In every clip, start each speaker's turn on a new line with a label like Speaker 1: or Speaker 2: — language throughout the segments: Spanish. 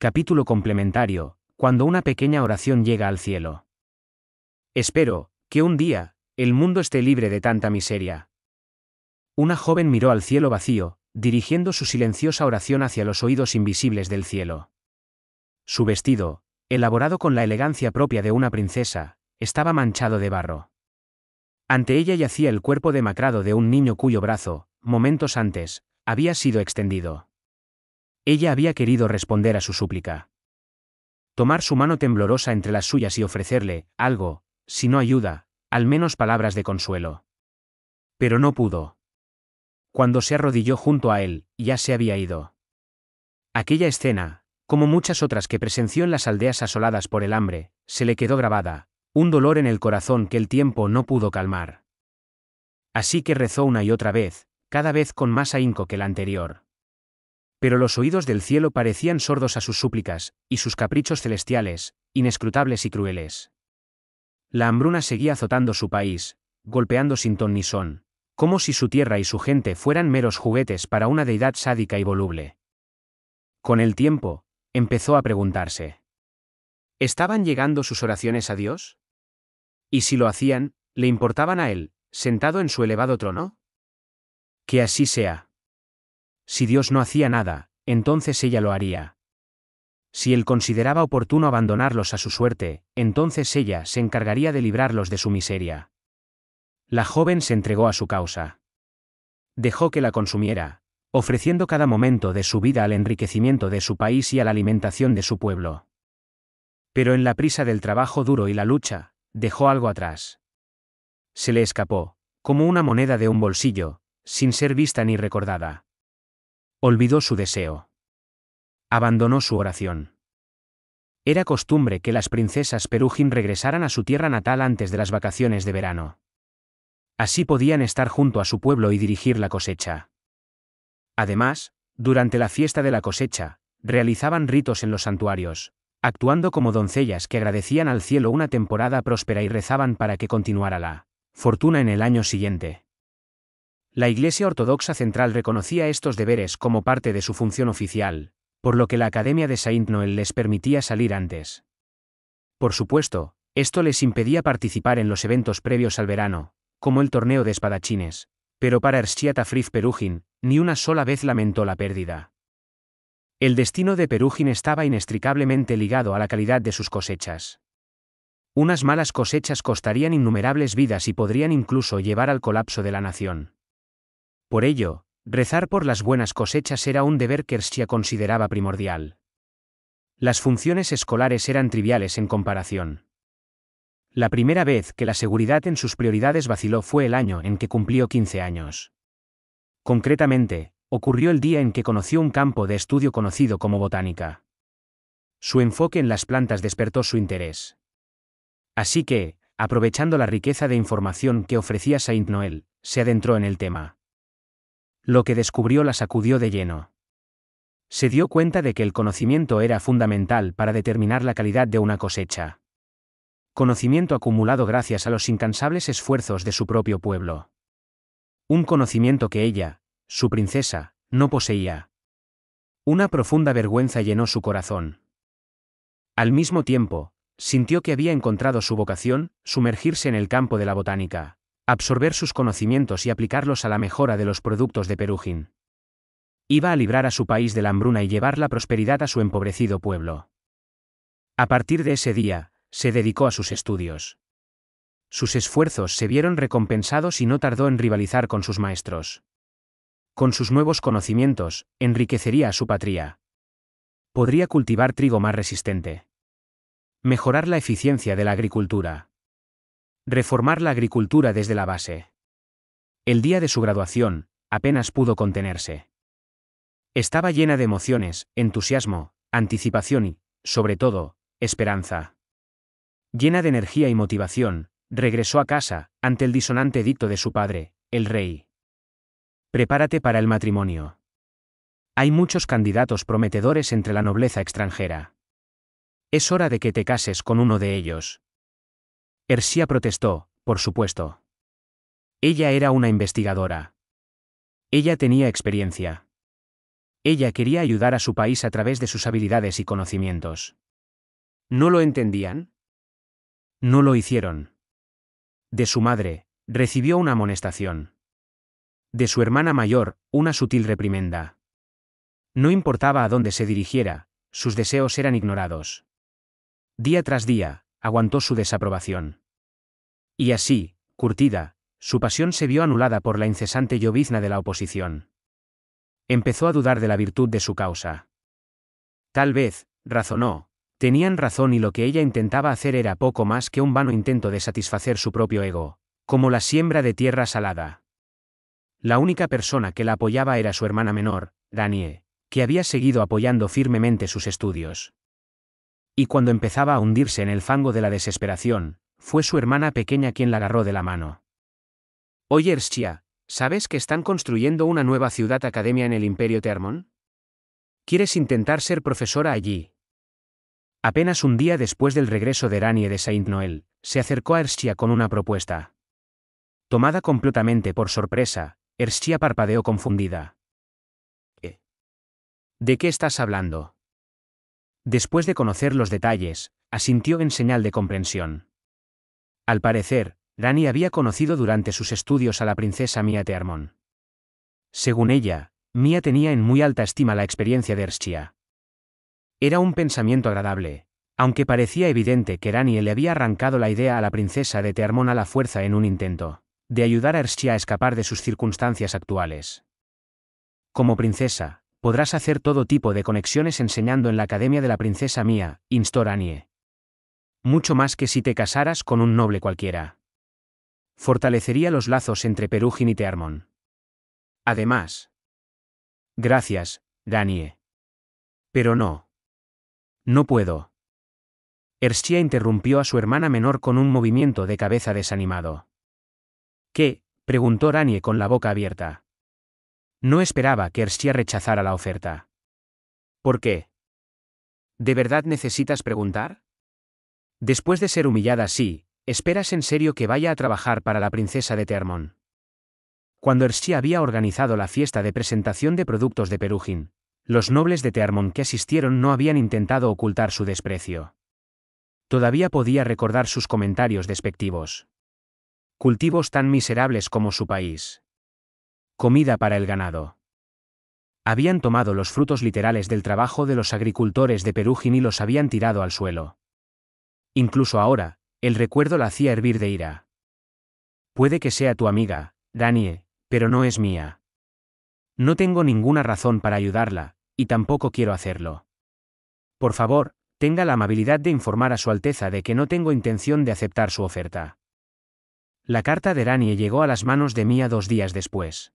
Speaker 1: Capítulo complementario, cuando una pequeña oración llega al cielo. Espero, que un día, el mundo esté libre de tanta miseria. Una joven miró al cielo vacío, dirigiendo su silenciosa oración hacia los oídos invisibles del cielo. Su vestido, elaborado con la elegancia propia de una princesa, estaba manchado de barro. Ante ella yacía el cuerpo demacrado de un niño cuyo brazo, momentos antes, había sido extendido. Ella había querido responder a su súplica. Tomar su mano temblorosa entre las suyas y ofrecerle, algo, si no ayuda, al menos palabras de consuelo. Pero no pudo. Cuando se arrodilló junto a él, ya se había ido. Aquella escena, como muchas otras que presenció en las aldeas asoladas por el hambre, se le quedó grabada, un dolor en el corazón que el tiempo no pudo calmar. Así que rezó una y otra vez, cada vez con más ahínco que la anterior. Pero los oídos del cielo parecían sordos a sus súplicas, y sus caprichos celestiales, inescrutables y crueles. La hambruna seguía azotando su país, golpeando sin ton ni son, como si su tierra y su gente fueran meros juguetes para una deidad sádica y voluble. Con el tiempo, empezó a preguntarse. ¿Estaban llegando sus oraciones a Dios? ¿Y si lo hacían, le importaban a él, sentado en su elevado trono? Que así sea. Si Dios no hacía nada, entonces ella lo haría. Si él consideraba oportuno abandonarlos a su suerte, entonces ella se encargaría de librarlos de su miseria. La joven se entregó a su causa. Dejó que la consumiera, ofreciendo cada momento de su vida al enriquecimiento de su país y a la alimentación de su pueblo. Pero en la prisa del trabajo duro y la lucha, dejó algo atrás. Se le escapó, como una moneda de un bolsillo, sin ser vista ni recordada. Olvidó su deseo. Abandonó su oración. Era costumbre que las princesas perujin regresaran a su tierra natal antes de las vacaciones de verano. Así podían estar junto a su pueblo y dirigir la cosecha. Además, durante la fiesta de la cosecha, realizaban ritos en los santuarios, actuando como doncellas que agradecían al cielo una temporada próspera y rezaban para que continuara la fortuna en el año siguiente. La Iglesia Ortodoxa Central reconocía estos deberes como parte de su función oficial, por lo que la Academia de Saint Noel les permitía salir antes. Por supuesto, esto les impedía participar en los eventos previos al verano, como el torneo de espadachines, pero para Ershiata Fritz Perugin, ni una sola vez lamentó la pérdida. El destino de Perugin estaba inextricablemente ligado a la calidad de sus cosechas. Unas malas cosechas costarían innumerables vidas y podrían incluso llevar al colapso de la nación. Por ello, rezar por las buenas cosechas era un deber que Ersia consideraba primordial. Las funciones escolares eran triviales en comparación. La primera vez que la seguridad en sus prioridades vaciló fue el año en que cumplió 15 años. Concretamente, ocurrió el día en que conoció un campo de estudio conocido como botánica. Su enfoque en las plantas despertó su interés. Así que, aprovechando la riqueza de información que ofrecía Saint Noel, se adentró en el tema. Lo que descubrió la sacudió de lleno. Se dio cuenta de que el conocimiento era fundamental para determinar la calidad de una cosecha. Conocimiento acumulado gracias a los incansables esfuerzos de su propio pueblo. Un conocimiento que ella, su princesa, no poseía. Una profunda vergüenza llenó su corazón. Al mismo tiempo, sintió que había encontrado su vocación, sumergirse en el campo de la botánica absorber sus conocimientos y aplicarlos a la mejora de los productos de Perújín. Iba a librar a su país de la hambruna y llevar la prosperidad a su empobrecido pueblo. A partir de ese día, se dedicó a sus estudios. Sus esfuerzos se vieron recompensados y no tardó en rivalizar con sus maestros. Con sus nuevos conocimientos, enriquecería a su patria. Podría cultivar trigo más resistente. Mejorar la eficiencia de la agricultura Reformar la agricultura desde la base. El día de su graduación, apenas pudo contenerse. Estaba llena de emociones, entusiasmo, anticipación y, sobre todo, esperanza. Llena de energía y motivación, regresó a casa, ante el disonante dicto de su padre, el rey. Prepárate para el matrimonio. Hay muchos candidatos prometedores entre la nobleza extranjera. Es hora de que te cases con uno de ellos. Ersia protestó, por supuesto. Ella era una investigadora. Ella tenía experiencia. Ella quería ayudar a su país a través de sus habilidades y conocimientos. ¿No lo entendían? No lo hicieron. De su madre, recibió una amonestación. De su hermana mayor, una sutil reprimenda. No importaba a dónde se dirigiera, sus deseos eran ignorados. Día tras día, aguantó su desaprobación. Y así, curtida, su pasión se vio anulada por la incesante llovizna de la oposición. Empezó a dudar de la virtud de su causa. Tal vez, razonó, tenían razón y lo que ella intentaba hacer era poco más que un vano intento de satisfacer su propio ego, como la siembra de tierra salada. La única persona que la apoyaba era su hermana menor, Danie, que había seguido apoyando firmemente sus estudios. Y cuando empezaba a hundirse en el fango de la desesperación, fue su hermana pequeña quien la agarró de la mano. Oye Erschia, ¿sabes que están construyendo una nueva ciudad academia en el Imperio Termon? ¿Quieres intentar ser profesora allí? Apenas un día después del regreso de Ranie de Saint Noel, se acercó a Erschia con una propuesta. Tomada completamente por sorpresa, Erschia parpadeó confundida. ¿Eh? ¿De qué estás hablando? Después de conocer los detalles, asintió en señal de comprensión. Al parecer, Rani había conocido durante sus estudios a la princesa Mia Tearmón. Según ella, Mia tenía en muy alta estima la experiencia de Erschia. Era un pensamiento agradable, aunque parecía evidente que Rani le había arrancado la idea a la princesa de Tearmón a la fuerza en un intento de ayudar a Erschia a escapar de sus circunstancias actuales. Como princesa, podrás hacer todo tipo de conexiones enseñando en la Academia de la Princesa Mía, Instoranie. Mucho más que si te casaras con un noble cualquiera. Fortalecería los lazos entre Perugin y Tearmon. Además. Gracias, Danie. Pero no. No puedo. Erstia interrumpió a su hermana menor con un movimiento de cabeza desanimado. ¿Qué? preguntó Ranie con la boca abierta. No esperaba que Ersia rechazara la oferta. ¿Por qué? ¿De verdad necesitas preguntar? Después de ser humillada así, ¿esperas en serio que vaya a trabajar para la princesa de Termon? Cuando Ersia había organizado la fiesta de presentación de productos de Perugin, los nobles de Termón que asistieron no habían intentado ocultar su desprecio. Todavía podía recordar sus comentarios despectivos. Cultivos tan miserables como su país. Comida para el ganado. Habían tomado los frutos literales del trabajo de los agricultores de Perú y los habían tirado al suelo. Incluso ahora, el recuerdo la hacía hervir de ira. Puede que sea tu amiga, Danie, pero no es mía. No tengo ninguna razón para ayudarla, y tampoco quiero hacerlo. Por favor, tenga la amabilidad de informar a Su Alteza de que no tengo intención de aceptar su oferta. La carta de Danie llegó a las manos de Mía dos días después.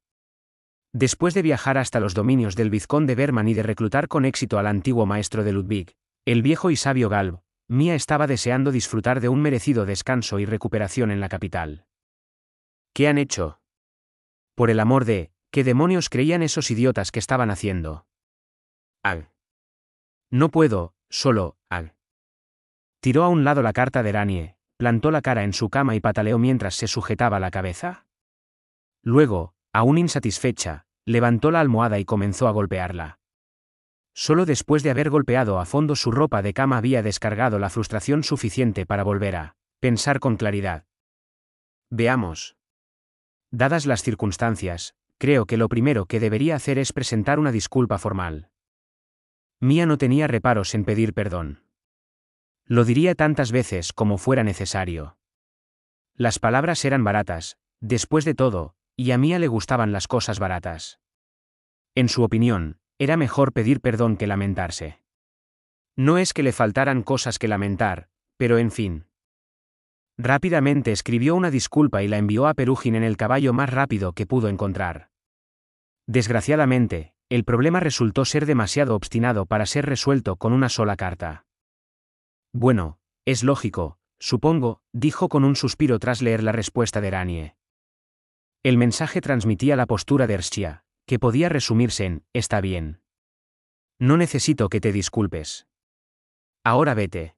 Speaker 1: Después de viajar hasta los dominios del vizconde Berman y de reclutar con éxito al antiguo maestro de Ludwig, el viejo y sabio Galb, Mía estaba deseando disfrutar de un merecido descanso y recuperación en la capital. ¿Qué han hecho? Por el amor de, ¿qué demonios creían esos idiotas que estaban haciendo? Al. No puedo, solo, al. Tiró a un lado la carta de Ranie, plantó la cara en su cama y pataleó mientras se sujetaba la cabeza. Luego, Aún insatisfecha, levantó la almohada y comenzó a golpearla. Solo después de haber golpeado a fondo su ropa de cama había descargado la frustración suficiente para volver a pensar con claridad. Veamos. Dadas las circunstancias, creo que lo primero que debería hacer es presentar una disculpa formal. Mía no tenía reparos en pedir perdón. Lo diría tantas veces como fuera necesario. Las palabras eran baratas, después de todo, y a Mía le gustaban las cosas baratas. En su opinión, era mejor pedir perdón que lamentarse. No es que le faltaran cosas que lamentar, pero en fin. Rápidamente escribió una disculpa y la envió a Perugin en el caballo más rápido que pudo encontrar. Desgraciadamente, el problema resultó ser demasiado obstinado para ser resuelto con una sola carta. Bueno, es lógico, supongo, dijo con un suspiro tras leer la respuesta de Ranie. El mensaje transmitía la postura de Erschia, que podía resumirse en, está bien. No necesito que te disculpes. Ahora vete.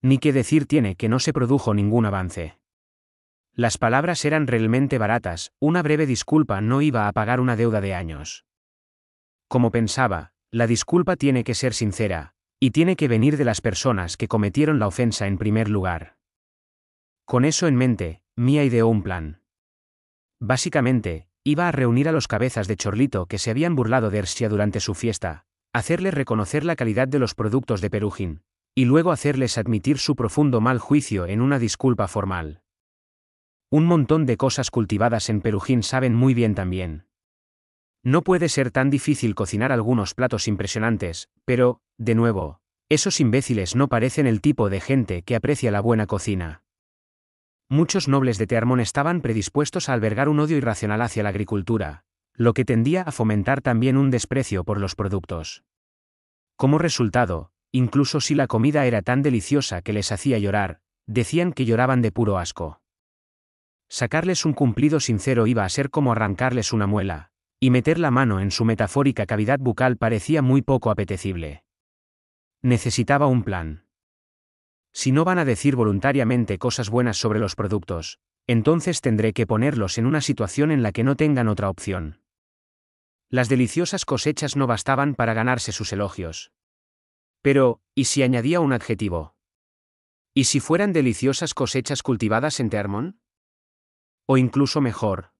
Speaker 1: Ni qué decir tiene que no se produjo ningún avance. Las palabras eran realmente baratas, una breve disculpa no iba a pagar una deuda de años. Como pensaba, la disculpa tiene que ser sincera, y tiene que venir de las personas que cometieron la ofensa en primer lugar. Con eso en mente, Mia ideó un plan. Básicamente, iba a reunir a los cabezas de chorlito que se habían burlado de Ersia durante su fiesta, hacerles reconocer la calidad de los productos de Perujín, y luego hacerles admitir su profundo mal juicio en una disculpa formal. Un montón de cosas cultivadas en Perujín saben muy bien también. No puede ser tan difícil cocinar algunos platos impresionantes, pero, de nuevo, esos imbéciles no parecen el tipo de gente que aprecia la buena cocina muchos nobles de Tearmón estaban predispuestos a albergar un odio irracional hacia la agricultura, lo que tendía a fomentar también un desprecio por los productos. Como resultado, incluso si la comida era tan deliciosa que les hacía llorar, decían que lloraban de puro asco. Sacarles un cumplido sincero iba a ser como arrancarles una muela, y meter la mano en su metafórica cavidad bucal parecía muy poco apetecible. Necesitaba un plan. Si no van a decir voluntariamente cosas buenas sobre los productos, entonces tendré que ponerlos en una situación en la que no tengan otra opción. Las deliciosas cosechas no bastaban para ganarse sus elogios. Pero, ¿y si añadía un adjetivo? ¿Y si fueran deliciosas cosechas cultivadas en tearmón O incluso mejor.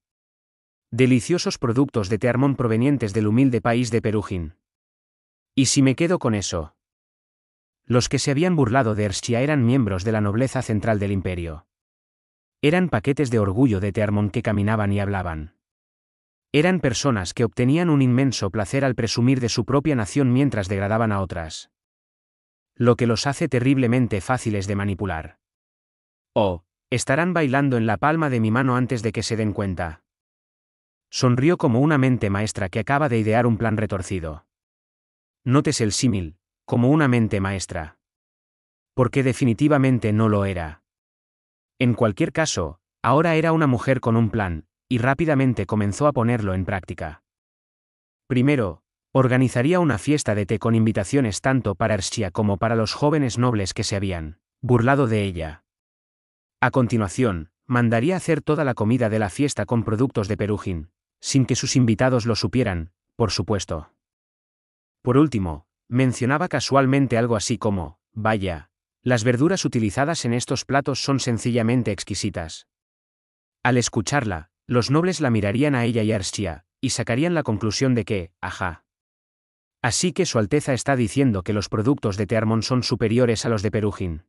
Speaker 1: Deliciosos productos de tearmón provenientes del humilde país de Perugín. ¿Y si me quedo con eso? Los que se habían burlado de Erschia eran miembros de la nobleza central del imperio. Eran paquetes de orgullo de Termon que caminaban y hablaban. Eran personas que obtenían un inmenso placer al presumir de su propia nación mientras degradaban a otras. Lo que los hace terriblemente fáciles de manipular. Oh, estarán bailando en la palma de mi mano antes de que se den cuenta. Sonrió como una mente maestra que acaba de idear un plan retorcido. Notes el símil, como una mente maestra. Porque definitivamente no lo era. En cualquier caso, ahora era una mujer con un plan, y rápidamente comenzó a ponerlo en práctica. Primero, organizaría una fiesta de té con invitaciones tanto para Ersia como para los jóvenes nobles que se habían burlado de ella. A continuación, mandaría hacer toda la comida de la fiesta con productos de Perujín, sin que sus invitados lo supieran, por supuesto. Por último, Mencionaba casualmente algo así como, vaya, las verduras utilizadas en estos platos son sencillamente exquisitas. Al escucharla, los nobles la mirarían a ella y Arshia, y sacarían la conclusión de que, ajá. Así que Su Alteza está diciendo que los productos de Termón son superiores a los de Perugin.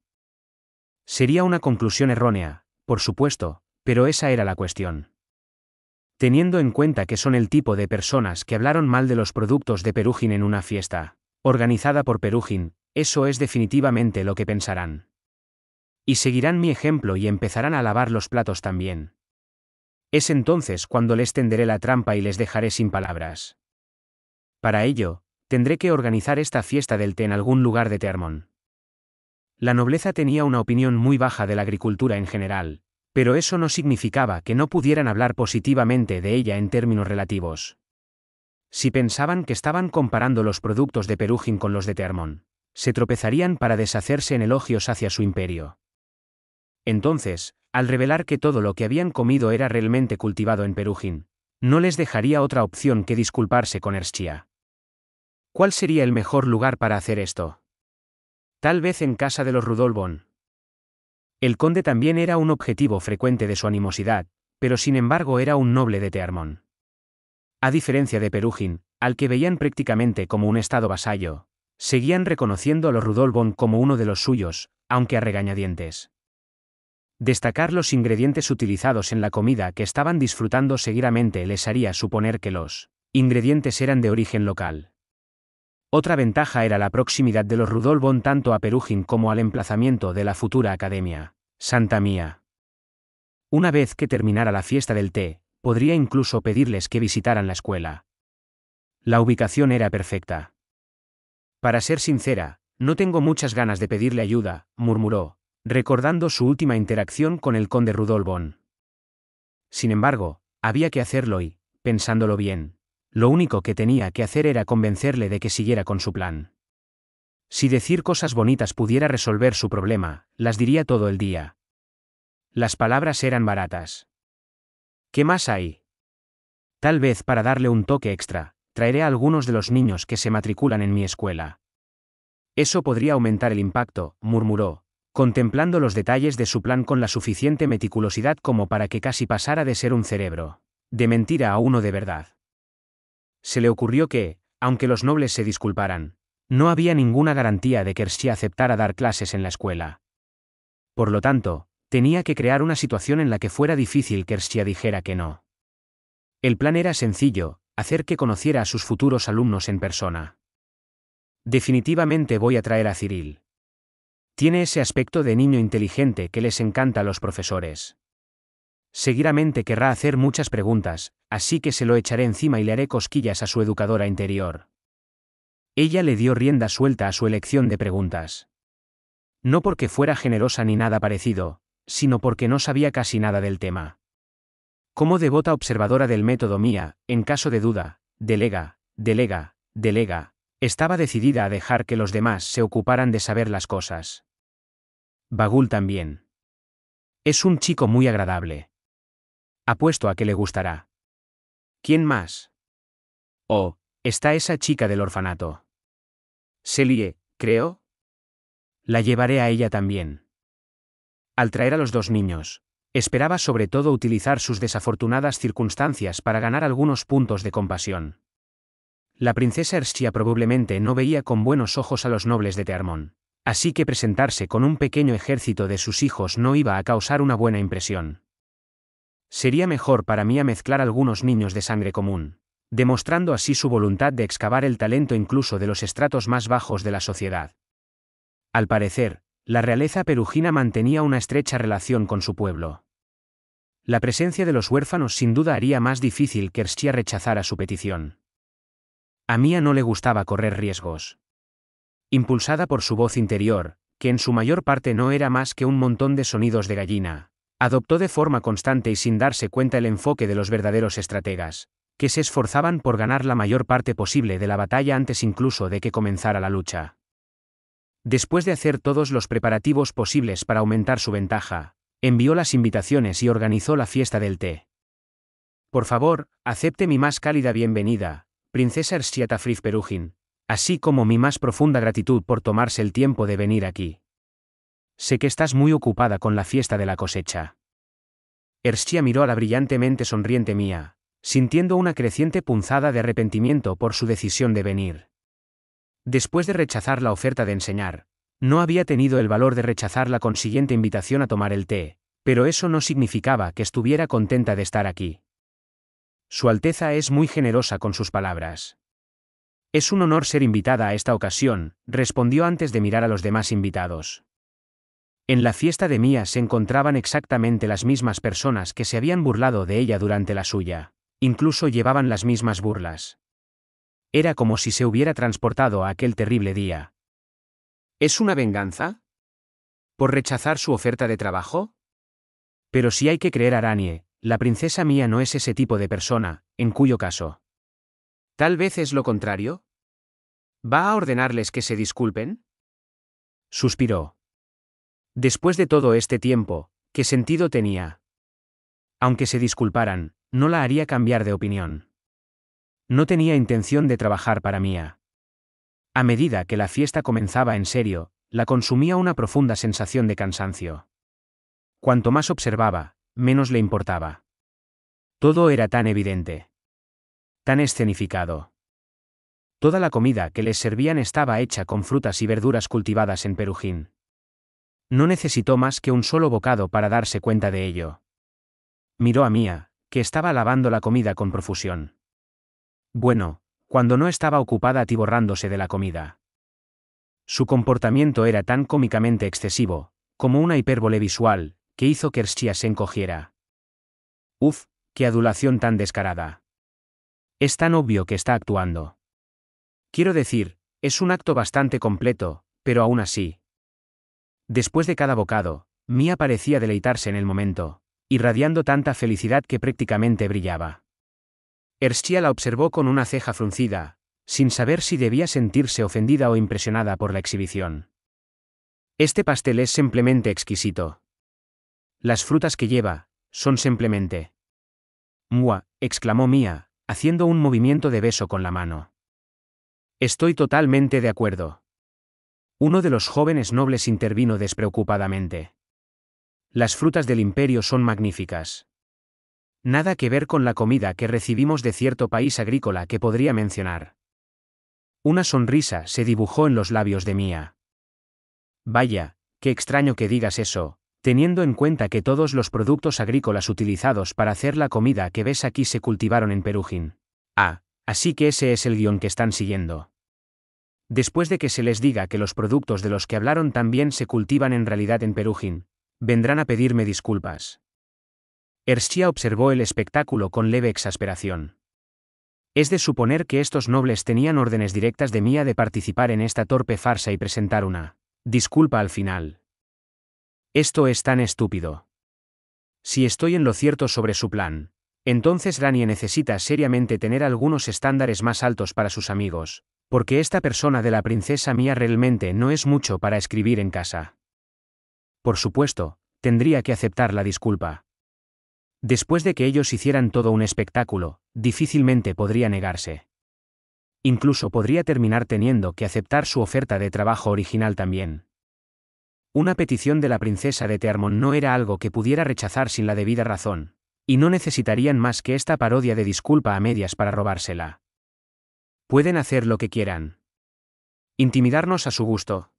Speaker 1: Sería una conclusión errónea, por supuesto, pero esa era la cuestión. Teniendo en cuenta que son el tipo de personas que hablaron mal de los productos de Perugin en una fiesta organizada por Perugin, eso es definitivamente lo que pensarán. Y seguirán mi ejemplo y empezarán a lavar los platos también. Es entonces cuando les tenderé la trampa y les dejaré sin palabras. Para ello, tendré que organizar esta fiesta del té en algún lugar de Termon. La nobleza tenía una opinión muy baja de la agricultura en general, pero eso no significaba que no pudieran hablar positivamente de ella en términos relativos. Si pensaban que estaban comparando los productos de Perugin con los de Termón, se tropezarían para deshacerse en elogios hacia su imperio. Entonces, al revelar que todo lo que habían comido era realmente cultivado en Perugin, no les dejaría otra opción que disculparse con Erschia. ¿Cuál sería el mejor lugar para hacer esto? Tal vez en casa de los Rudolbon. El conde también era un objetivo frecuente de su animosidad, pero sin embargo era un noble de Tearmón. A diferencia de Perugin, al que veían prácticamente como un estado vasallo, seguían reconociendo a los Rudolbon como uno de los suyos, aunque a regañadientes. Destacar los ingredientes utilizados en la comida que estaban disfrutando seguidamente les haría suponer que los ingredientes eran de origen local. Otra ventaja era la proximidad de los Rudolbon tanto a Perugin como al emplazamiento de la futura academia, Santa Mía. Una vez que terminara la fiesta del té, Podría incluso pedirles que visitaran la escuela. La ubicación era perfecta. Para ser sincera, no tengo muchas ganas de pedirle ayuda, murmuró, recordando su última interacción con el conde Rudolbon. Sin embargo, había que hacerlo y, pensándolo bien, lo único que tenía que hacer era convencerle de que siguiera con su plan. Si decir cosas bonitas pudiera resolver su problema, las diría todo el día. Las palabras eran baratas. ¿Qué más hay? Tal vez para darle un toque extra, traeré a algunos de los niños que se matriculan en mi escuela. Eso podría aumentar el impacto, murmuró, contemplando los detalles de su plan con la suficiente meticulosidad como para que casi pasara de ser un cerebro, de mentira a uno de verdad. Se le ocurrió que, aunque los nobles se disculparan, no había ninguna garantía de que Ersi aceptara dar clases en la escuela. Por lo tanto, Tenía que crear una situación en la que fuera difícil que Ersia dijera que no. El plan era sencillo, hacer que conociera a sus futuros alumnos en persona. Definitivamente voy a traer a Cyril. Tiene ese aspecto de niño inteligente que les encanta a los profesores. Seguramente querrá hacer muchas preguntas, así que se lo echaré encima y le haré cosquillas a su educadora interior. Ella le dio rienda suelta a su elección de preguntas. No porque fuera generosa ni nada parecido, sino porque no sabía casi nada del tema. Como devota observadora del método mía, en caso de duda, delega, delega, delega, estaba decidida a dejar que los demás se ocuparan de saber las cosas. Bagul también. Es un chico muy agradable. Apuesto a que le gustará. ¿Quién más? Oh, está esa chica del orfanato. ¿Selie, creo. La llevaré a ella también. Al traer a los dos niños, esperaba sobre todo utilizar sus desafortunadas circunstancias para ganar algunos puntos de compasión. La princesa Erschia probablemente no veía con buenos ojos a los nobles de Tearmón, así que presentarse con un pequeño ejército de sus hijos no iba a causar una buena impresión. Sería mejor para mí a mezclar algunos niños de sangre común, demostrando así su voluntad de excavar el talento incluso de los estratos más bajos de la sociedad. Al parecer, la realeza perugina mantenía una estrecha relación con su pueblo. La presencia de los huérfanos sin duda haría más difícil que Erschia rechazara su petición. A Mía no le gustaba correr riesgos. Impulsada por su voz interior, que en su mayor parte no era más que un montón de sonidos de gallina, adoptó de forma constante y sin darse cuenta el enfoque de los verdaderos estrategas, que se esforzaban por ganar la mayor parte posible de la batalla antes incluso de que comenzara la lucha. Después de hacer todos los preparativos posibles para aumentar su ventaja, envió las invitaciones y organizó la fiesta del té. Por favor, acepte mi más cálida bienvenida, princesa Ersiata Friz Perugin, así como mi más profunda gratitud por tomarse el tiempo de venir aquí. Sé que estás muy ocupada con la fiesta de la cosecha. Ersia miró a la brillantemente sonriente Mía, sintiendo una creciente punzada de arrepentimiento por su decisión de venir. Después de rechazar la oferta de enseñar, no había tenido el valor de rechazar la consiguiente invitación a tomar el té, pero eso no significaba que estuviera contenta de estar aquí. Su Alteza es muy generosa con sus palabras. Es un honor ser invitada a esta ocasión, respondió antes de mirar a los demás invitados. En la fiesta de Mía se encontraban exactamente las mismas personas que se habían burlado de ella durante la suya. Incluso llevaban las mismas burlas. Era como si se hubiera transportado a aquel terrible día. ¿Es una venganza? ¿Por rechazar su oferta de trabajo? Pero si hay que creer a Aranie, la princesa mía no es ese tipo de persona, en cuyo caso. Tal vez es lo contrario. ¿Va a ordenarles que se disculpen? Suspiró. Después de todo este tiempo, ¿qué sentido tenía? Aunque se disculparan, no la haría cambiar de opinión. No tenía intención de trabajar para Mía. A medida que la fiesta comenzaba en serio, la consumía una profunda sensación de cansancio. Cuanto más observaba, menos le importaba. Todo era tan evidente. Tan escenificado. Toda la comida que les servían estaba hecha con frutas y verduras cultivadas en Perujín. No necesitó más que un solo bocado para darse cuenta de ello. Miró a Mía, que estaba lavando la comida con profusión. Bueno, cuando no estaba ocupada atiborrándose de la comida. Su comportamiento era tan cómicamente excesivo, como una hipérbole visual, que hizo que Erschia se encogiera. Uf, qué adulación tan descarada. Es tan obvio que está actuando. Quiero decir, es un acto bastante completo, pero aún así. Después de cada bocado, Mia parecía deleitarse en el momento, irradiando tanta felicidad que prácticamente brillaba. Erschia la observó con una ceja fruncida, sin saber si debía sentirse ofendida o impresionada por la exhibición. Este pastel es simplemente exquisito. Las frutas que lleva, son simplemente. Mua, exclamó Mia, haciendo un movimiento de beso con la mano. Estoy totalmente de acuerdo. Uno de los jóvenes nobles intervino despreocupadamente. Las frutas del imperio son magníficas. Nada que ver con la comida que recibimos de cierto país agrícola que podría mencionar. Una sonrisa se dibujó en los labios de Mía. Vaya, qué extraño que digas eso, teniendo en cuenta que todos los productos agrícolas utilizados para hacer la comida que ves aquí se cultivaron en Perujín. Ah, así que ese es el guión que están siguiendo. Después de que se les diga que los productos de los que hablaron también se cultivan en realidad en Perujín, vendrán a pedirme disculpas. Ersia observó el espectáculo con leve exasperación. Es de suponer que estos nobles tenían órdenes directas de Mía de participar en esta torpe farsa y presentar una disculpa al final. Esto es tan estúpido. Si estoy en lo cierto sobre su plan, entonces Rania necesita seriamente tener algunos estándares más altos para sus amigos, porque esta persona de la princesa Mía realmente no es mucho para escribir en casa. Por supuesto, tendría que aceptar la disculpa, Después de que ellos hicieran todo un espectáculo, difícilmente podría negarse. Incluso podría terminar teniendo que aceptar su oferta de trabajo original también. Una petición de la princesa de Termon no era algo que pudiera rechazar sin la debida razón, y no necesitarían más que esta parodia de disculpa a medias para robársela. Pueden hacer lo que quieran. Intimidarnos a su gusto.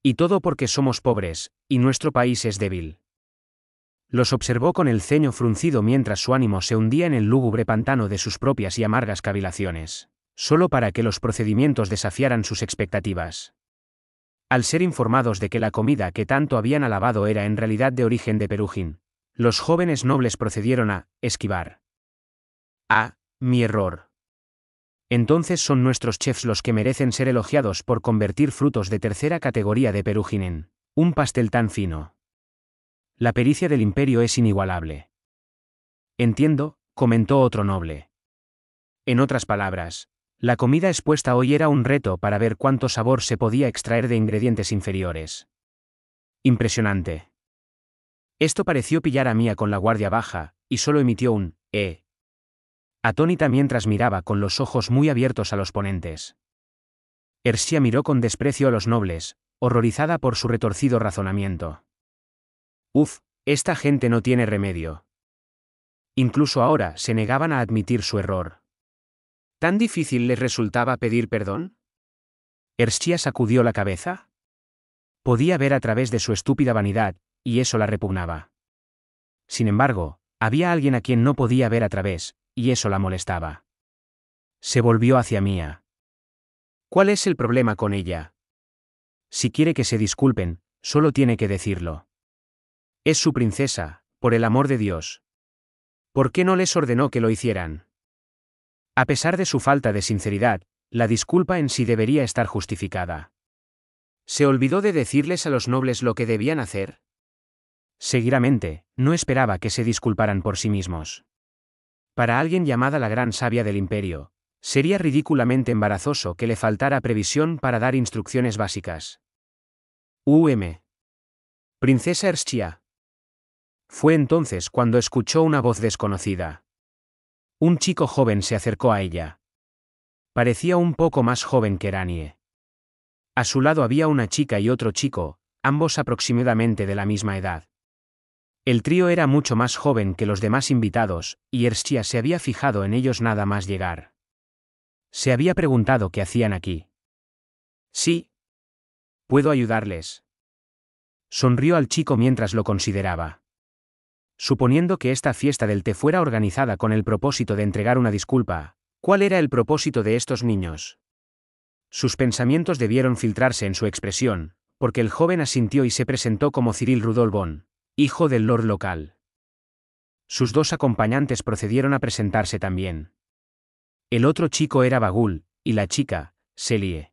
Speaker 1: Y todo porque somos pobres, y nuestro país es débil. Los observó con el ceño fruncido mientras su ánimo se hundía en el lúgubre pantano de sus propias y amargas cavilaciones, solo para que los procedimientos desafiaran sus expectativas. Al ser informados de que la comida que tanto habían alabado era en realidad de origen de Perujín, los jóvenes nobles procedieron a esquivar. Ah, mi error. Entonces son nuestros chefs los que merecen ser elogiados por convertir frutos de tercera categoría de Perujín en un pastel tan fino. La pericia del imperio es inigualable. Entiendo, comentó otro noble. En otras palabras, la comida expuesta hoy era un reto para ver cuánto sabor se podía extraer de ingredientes inferiores. Impresionante. Esto pareció pillar a Mía con la guardia baja, y solo emitió un «eh». Atónita mientras miraba con los ojos muy abiertos a los ponentes. Ersia miró con desprecio a los nobles, horrorizada por su retorcido razonamiento. Uf, esta gente no tiene remedio. Incluso ahora se negaban a admitir su error. ¿Tan difícil les resultaba pedir perdón? Erschia sacudió la cabeza. Podía ver a través de su estúpida vanidad, y eso la repugnaba. Sin embargo, había alguien a quien no podía ver a través, y eso la molestaba. Se volvió hacia Mía. ¿Cuál es el problema con ella? Si quiere que se disculpen, solo tiene que decirlo. Es su princesa, por el amor de Dios. ¿Por qué no les ordenó que lo hicieran? A pesar de su falta de sinceridad, la disculpa en sí debería estar justificada. ¿Se olvidó de decirles a los nobles lo que debían hacer? Seguramente, no esperaba que se disculparan por sí mismos. Para alguien llamada la gran sabia del imperio, sería ridículamente embarazoso que le faltara previsión para dar instrucciones básicas. UM. Princesa Erschia, fue entonces cuando escuchó una voz desconocida. Un chico joven se acercó a ella. Parecía un poco más joven que Ranie. A su lado había una chica y otro chico, ambos aproximadamente de la misma edad. El trío era mucho más joven que los demás invitados, y Erschia se había fijado en ellos nada más llegar. Se había preguntado qué hacían aquí. Sí. Puedo ayudarles. Sonrió al chico mientras lo consideraba. Suponiendo que esta fiesta del té fuera organizada con el propósito de entregar una disculpa, ¿cuál era el propósito de estos niños? Sus pensamientos debieron filtrarse en su expresión, porque el joven asintió y se presentó como Cyril Rudolbón, hijo del lord local. Sus dos acompañantes procedieron a presentarse también. El otro chico era Bagul, y la chica, Selie.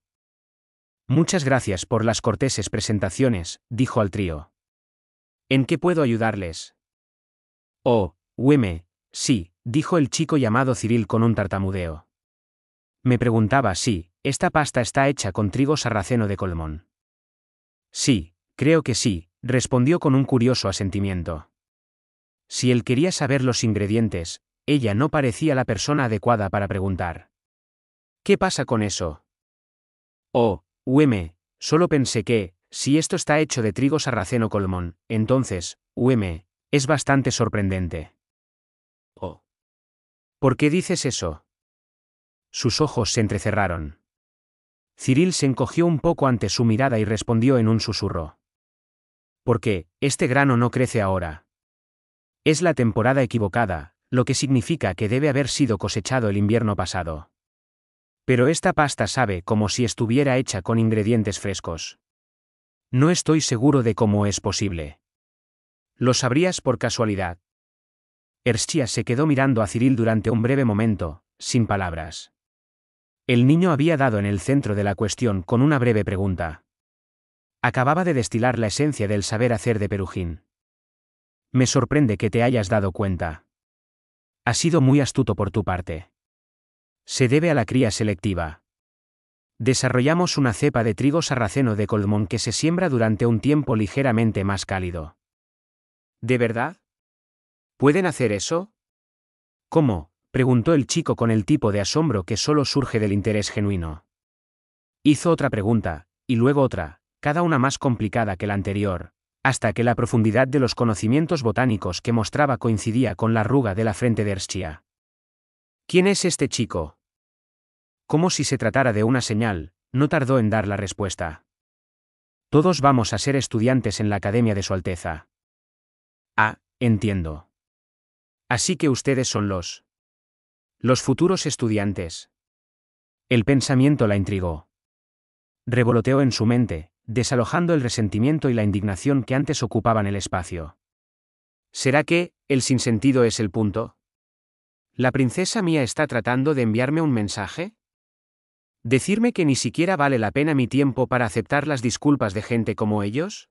Speaker 1: Muchas gracias por las corteses presentaciones, dijo al trío. ¿En qué puedo ayudarles? Oh, hueme, sí, dijo el chico llamado Cyril con un tartamudeo. Me preguntaba si, esta pasta está hecha con trigo sarraceno de Colmón. Sí, creo que sí, respondió con un curioso asentimiento. Si él quería saber los ingredientes, ella no parecía la persona adecuada para preguntar. ¿Qué pasa con eso? Oh, Ueme, solo pensé que, si esto está hecho de trigo sarraceno colmón, entonces, Ueme, es bastante sorprendente. Oh. ¿Por qué dices eso? Sus ojos se entrecerraron. Cyril se encogió un poco ante su mirada y respondió en un susurro. Porque, este grano no crece ahora. Es la temporada equivocada, lo que significa que debe haber sido cosechado el invierno pasado. Pero esta pasta sabe como si estuviera hecha con ingredientes frescos. No estoy seguro de cómo es posible. Lo sabrías por casualidad. Erschia se quedó mirando a Ciril durante un breve momento, sin palabras. El niño había dado en el centro de la cuestión con una breve pregunta. Acababa de destilar la esencia del saber hacer de Perujín. Me sorprende que te hayas dado cuenta. Ha sido muy astuto por tu parte. Se debe a la cría selectiva. Desarrollamos una cepa de trigo sarraceno de Colmón que se siembra durante un tiempo ligeramente más cálido. ¿De verdad? ¿Pueden hacer eso? ¿Cómo? preguntó el chico con el tipo de asombro que solo surge del interés genuino. Hizo otra pregunta, y luego otra, cada una más complicada que la anterior, hasta que la profundidad de los conocimientos botánicos que mostraba coincidía con la arruga de la frente de Erschia. ¿Quién es este chico? Como si se tratara de una señal, no tardó en dar la respuesta. Todos vamos a ser estudiantes en la Academia de Su Alteza. Ah, entiendo. Así que ustedes son los... Los futuros estudiantes. El pensamiento la intrigó. Revoloteó en su mente, desalojando el resentimiento y la indignación que antes ocupaban el espacio. ¿Será que, el sinsentido es el punto? ¿La princesa mía está tratando de enviarme un mensaje? ¿Decirme que ni siquiera vale la pena mi tiempo para aceptar las disculpas de gente como ellos?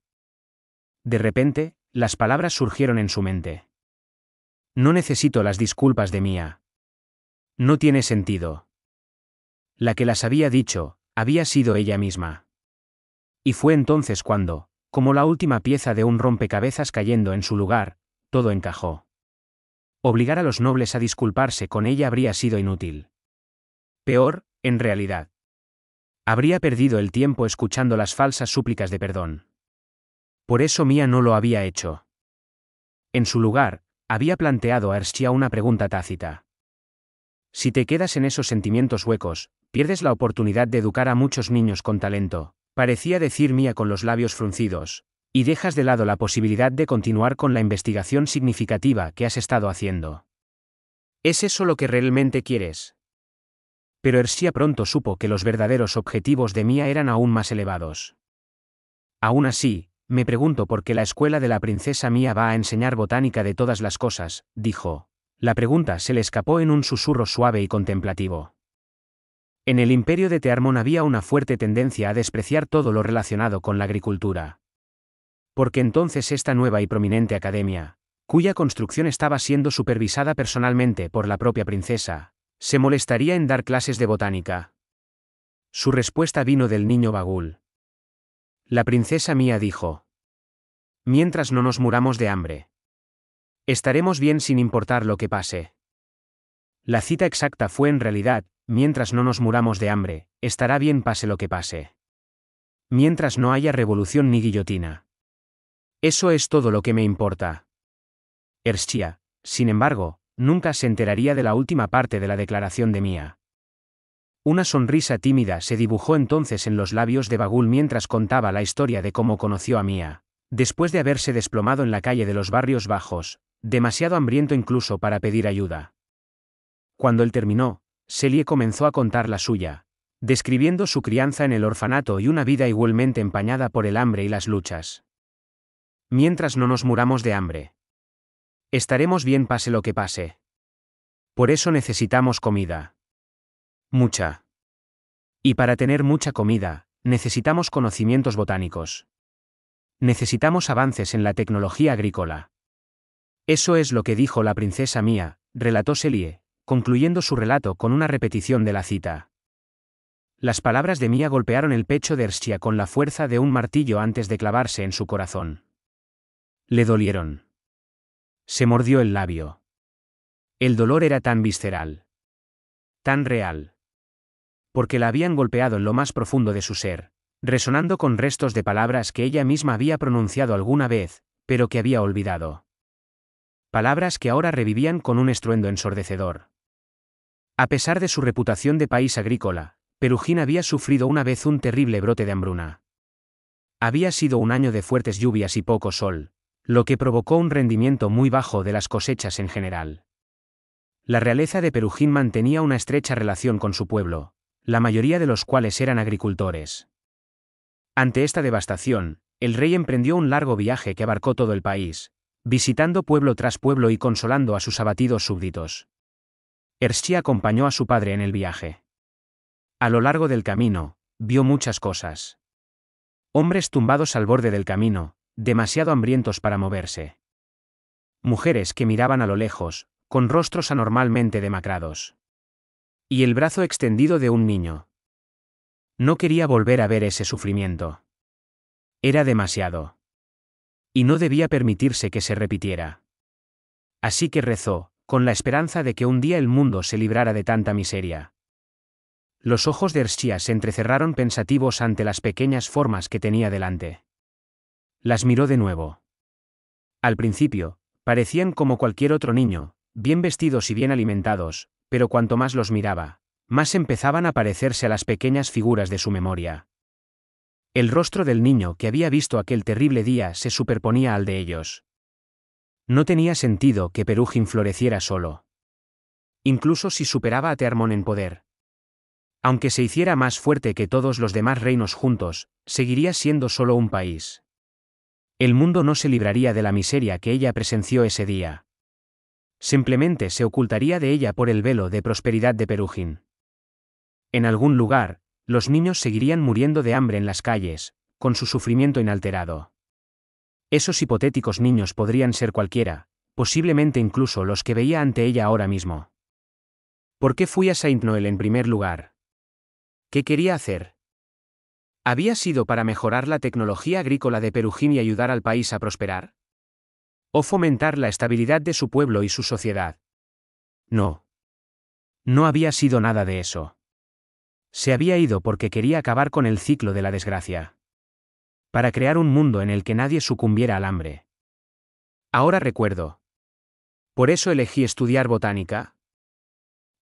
Speaker 1: De repente, las palabras surgieron en su mente. No necesito las disculpas de Mía. No tiene sentido. La que las había dicho, había sido ella misma. Y fue entonces cuando, como la última pieza de un rompecabezas cayendo en su lugar, todo encajó. Obligar a los nobles a disculparse con ella habría sido inútil. Peor, en realidad. Habría perdido el tiempo escuchando las falsas súplicas de perdón. Por eso Mía no lo había hecho. En su lugar, había planteado a Ersia una pregunta tácita. Si te quedas en esos sentimientos huecos, pierdes la oportunidad de educar a muchos niños con talento, parecía decir Mía con los labios fruncidos, y dejas de lado la posibilidad de continuar con la investigación significativa que has estado haciendo. ¿Es eso lo que realmente quieres? Pero Ersia pronto supo que los verdaderos objetivos de Mía eran aún más elevados. Aún así, me pregunto por qué la escuela de la princesa mía va a enseñar botánica de todas las cosas, dijo. La pregunta se le escapó en un susurro suave y contemplativo. En el imperio de Tearmon había una fuerte tendencia a despreciar todo lo relacionado con la agricultura. Porque entonces esta nueva y prominente academia, cuya construcción estaba siendo supervisada personalmente por la propia princesa, se molestaría en dar clases de botánica. Su respuesta vino del niño Bagul, la princesa mía dijo. Mientras no nos muramos de hambre. Estaremos bien sin importar lo que pase. La cita exacta fue en realidad, mientras no nos muramos de hambre, estará bien pase lo que pase. Mientras no haya revolución ni guillotina. Eso es todo lo que me importa. Erschia, sin embargo, nunca se enteraría de la última parte de la declaración de Mía. Una sonrisa tímida se dibujó entonces en los labios de Bagul mientras contaba la historia de cómo conoció a Mía. Después de haberse desplomado en la calle de los barrios bajos, demasiado hambriento incluso para pedir ayuda. Cuando él terminó, Celie comenzó a contar la suya, describiendo su crianza en el orfanato y una vida igualmente empañada por el hambre y las luchas. Mientras no nos muramos de hambre. Estaremos bien pase lo que pase. Por eso necesitamos comida. Mucha. Y para tener mucha comida, necesitamos conocimientos botánicos. Necesitamos avances en la tecnología agrícola. Eso es lo que dijo la princesa mía, relató Selie, concluyendo su relato con una repetición de la cita. Las palabras de Mía golpearon el pecho de Ersia con la fuerza de un martillo antes de clavarse en su corazón. Le dolieron. Se mordió el labio. El dolor era tan visceral. Tan real porque la habían golpeado en lo más profundo de su ser, resonando con restos de palabras que ella misma había pronunciado alguna vez, pero que había olvidado. Palabras que ahora revivían con un estruendo ensordecedor. A pesar de su reputación de país agrícola, Perugín había sufrido una vez un terrible brote de hambruna. Había sido un año de fuertes lluvias y poco sol, lo que provocó un rendimiento muy bajo de las cosechas en general. La realeza de Perugín mantenía una estrecha relación con su pueblo, la mayoría de los cuales eran agricultores. Ante esta devastación, el rey emprendió un largo viaje que abarcó todo el país, visitando pueblo tras pueblo y consolando a sus abatidos súbditos. Erschi acompañó a su padre en el viaje. A lo largo del camino, vio muchas cosas. Hombres tumbados al borde del camino, demasiado hambrientos para moverse. Mujeres que miraban a lo lejos, con rostros anormalmente demacrados y el brazo extendido de un niño. No quería volver a ver ese sufrimiento. Era demasiado. Y no debía permitirse que se repitiera. Así que rezó, con la esperanza de que un día el mundo se librara de tanta miseria. Los ojos de Hershia se entrecerraron pensativos ante las pequeñas formas que tenía delante. Las miró de nuevo. Al principio, parecían como cualquier otro niño, bien vestidos y bien alimentados, pero cuanto más los miraba, más empezaban a parecerse a las pequeñas figuras de su memoria. El rostro del niño que había visto aquel terrible día se superponía al de ellos. No tenía sentido que Perugin floreciera solo. Incluso si superaba a tearmón en poder. Aunque se hiciera más fuerte que todos los demás reinos juntos, seguiría siendo solo un país. El mundo no se libraría de la miseria que ella presenció ese día. Simplemente se ocultaría de ella por el velo de prosperidad de Perugín. En algún lugar, los niños seguirían muriendo de hambre en las calles, con su sufrimiento inalterado. Esos hipotéticos niños podrían ser cualquiera, posiblemente incluso los que veía ante ella ahora mismo. ¿Por qué fui a Saint Noel en primer lugar? ¿Qué quería hacer? ¿Había sido para mejorar la tecnología agrícola de Perujín y ayudar al país a prosperar? o fomentar la estabilidad de su pueblo y su sociedad. No. No había sido nada de eso. Se había ido porque quería acabar con el ciclo de la desgracia. Para crear un mundo en el que nadie sucumbiera al hambre. Ahora recuerdo. Por eso elegí estudiar botánica.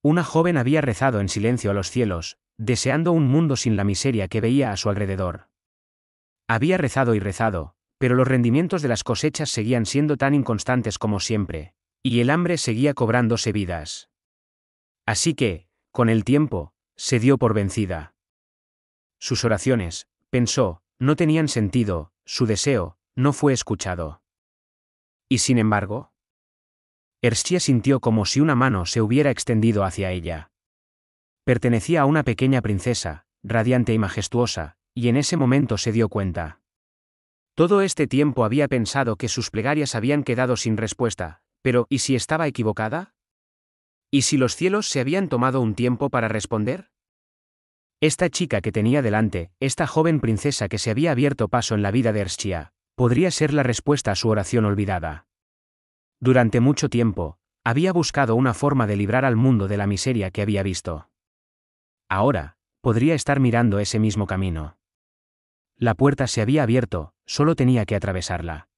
Speaker 1: Una joven había rezado en silencio a los cielos, deseando un mundo sin la miseria que veía a su alrededor. Había rezado y rezado, pero los rendimientos de las cosechas seguían siendo tan inconstantes como siempre, y el hambre seguía cobrándose vidas. Así que, con el tiempo, se dio por vencida. Sus oraciones, pensó, no tenían sentido, su deseo, no fue escuchado. Y sin embargo, Ersia sintió como si una mano se hubiera extendido hacia ella. Pertenecía a una pequeña princesa, radiante y majestuosa, y en ese momento se dio cuenta. Todo este tiempo había pensado que sus plegarias habían quedado sin respuesta, pero ¿y si estaba equivocada? ¿Y si los cielos se habían tomado un tiempo para responder? Esta chica que tenía delante, esta joven princesa que se había abierto paso en la vida de Erschia, podría ser la respuesta a su oración olvidada. Durante mucho tiempo, había buscado una forma de librar al mundo de la miseria que había visto. Ahora, podría estar mirando ese mismo camino. La puerta se había abierto, solo tenía que atravesarla.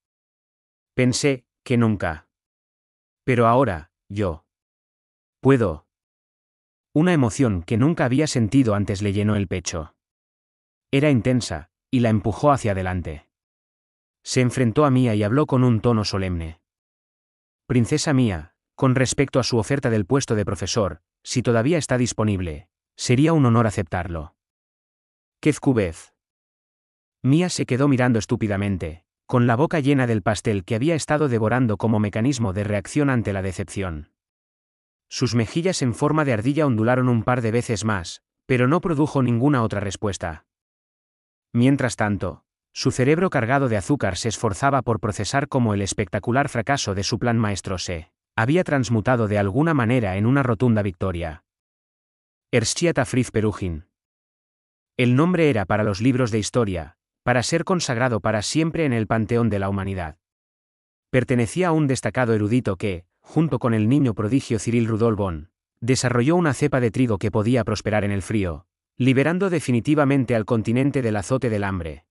Speaker 1: Pensé, que nunca. Pero ahora, yo. Puedo. Una emoción que nunca había sentido antes le llenó el pecho. Era intensa, y la empujó hacia adelante. Se enfrentó a Mía y habló con un tono solemne. Princesa mía, con respecto a su oferta del puesto de profesor, si todavía está disponible, sería un honor aceptarlo. Kezkubez, Mia se quedó mirando estúpidamente, con la boca llena del pastel que había estado devorando como mecanismo de reacción ante la decepción. Sus mejillas en forma de ardilla ondularon un par de veces más, pero no produjo ninguna otra respuesta. Mientras tanto, su cerebro cargado de azúcar se esforzaba por procesar cómo el espectacular fracaso de su plan maestro se había transmutado de alguna manera en una rotunda victoria. Erschiata Friz Perugin. El nombre era para los libros de historia, para ser consagrado para siempre en el panteón de la humanidad. Pertenecía a un destacado erudito que, junto con el niño prodigio Cyril Rudolbon, desarrolló una cepa de trigo que podía prosperar en el frío, liberando definitivamente al continente del azote del hambre.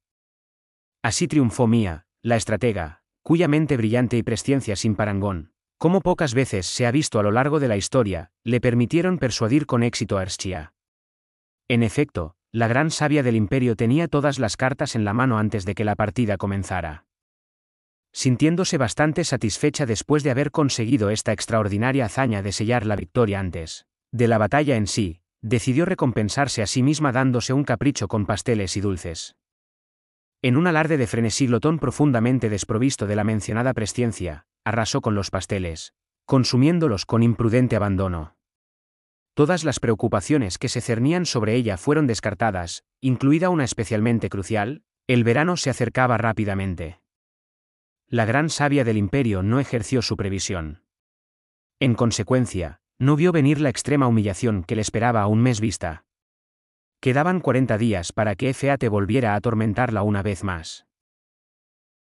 Speaker 1: Así triunfó Mía, la estratega, cuya mente brillante y presciencia sin parangón, como pocas veces se ha visto a lo largo de la historia, le permitieron persuadir con éxito a Erschia. En efecto, la gran sabia del imperio tenía todas las cartas en la mano antes de que la partida comenzara. Sintiéndose bastante satisfecha después de haber conseguido esta extraordinaria hazaña de sellar la victoria antes de la batalla en sí, decidió recompensarse a sí misma dándose un capricho con pasteles y dulces. En un alarde de frenesí Glotón profundamente desprovisto de la mencionada presciencia, arrasó con los pasteles, consumiéndolos con imprudente abandono. Todas las preocupaciones que se cernían sobre ella fueron descartadas, incluida una especialmente crucial, el verano se acercaba rápidamente. La gran sabia del imperio no ejerció su previsión. En consecuencia, no vio venir la extrema humillación que le esperaba a un mes vista. Quedaban 40 días para que Efeate volviera a atormentarla una vez más.